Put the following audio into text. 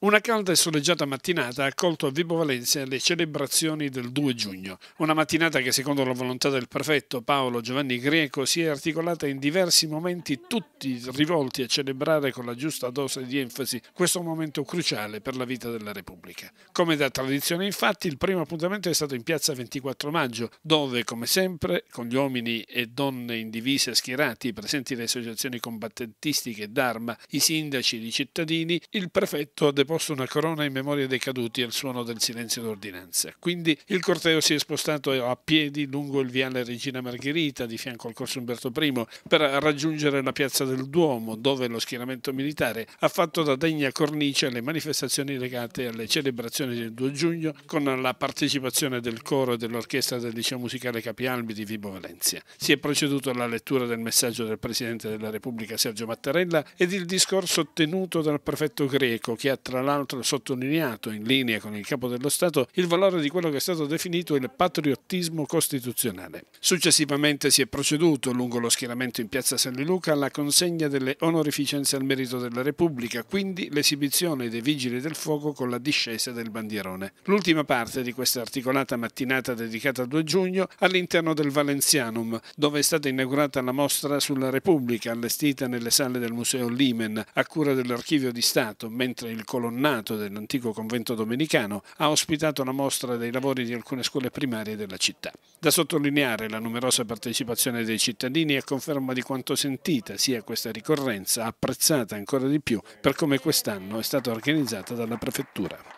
Una calda e soleggiata mattinata ha accolto a Vibo Valencia le celebrazioni del 2 giugno, una mattinata che secondo la volontà del prefetto Paolo Giovanni Greco si è articolata in diversi momenti tutti rivolti a celebrare con la giusta dose di enfasi questo momento cruciale per la vita della Repubblica. Come da tradizione infatti il primo appuntamento è stato in piazza 24 maggio dove come sempre con gli uomini e donne in divise schierati presenti le associazioni combattentistiche d'arma, i sindaci e i cittadini, il prefetto ha posto una corona in memoria dei caduti al suono del silenzio d'ordinanza. Quindi il corteo si è spostato a piedi lungo il viale Regina Margherita di fianco al corso Umberto I per raggiungere la piazza del Duomo dove lo schieramento militare ha fatto da degna cornice alle manifestazioni legate alle celebrazioni del 2 giugno con la partecipazione del coro e dell'orchestra del liceo musicale Capialbi di Vibo Valencia. Si è proceduto alla lettura del messaggio del Presidente della Repubblica Sergio Mattarella ed il discorso tenuto dal prefetto greco che ha tra tra l'altro sottolineato, in linea con il Capo dello Stato, il valore di quello che è stato definito il patriottismo costituzionale. Successivamente si è proceduto lungo lo schieramento in piazza San Luca alla consegna delle onorificenze al merito della Repubblica, quindi l'esibizione dei vigili del fuoco con la discesa del bandierone. L'ultima parte di questa articolata mattinata dedicata al 2 giugno all'interno del Valencianum, dove è stata inaugurata la mostra sulla Repubblica allestita nelle sale del Museo Limen a cura dell'Archivio di Stato, mentre il colonnello colonnato dell'antico convento domenicano, ha ospitato la mostra dei lavori di alcune scuole primarie della città. Da sottolineare la numerosa partecipazione dei cittadini è conferma di quanto sentita sia questa ricorrenza, apprezzata ancora di più per come quest'anno è stata organizzata dalla prefettura.